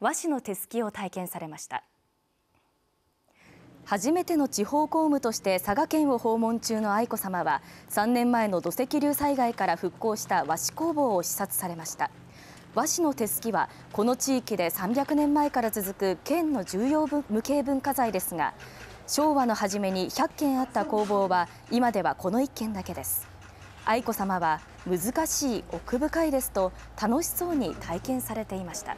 和紙の手すきを体験されました初めての地方公務として佐賀県を訪問中の愛子さまは3年前の土石流災害から復興した和紙工房を視察されました和紙の手すきはこの地域で300年前から続く県の重要無形文化財ですが昭和の初めに100件あった工房は今ではこの1件だけです愛子さまは難しい奥深いですと楽しそうに体験されていました。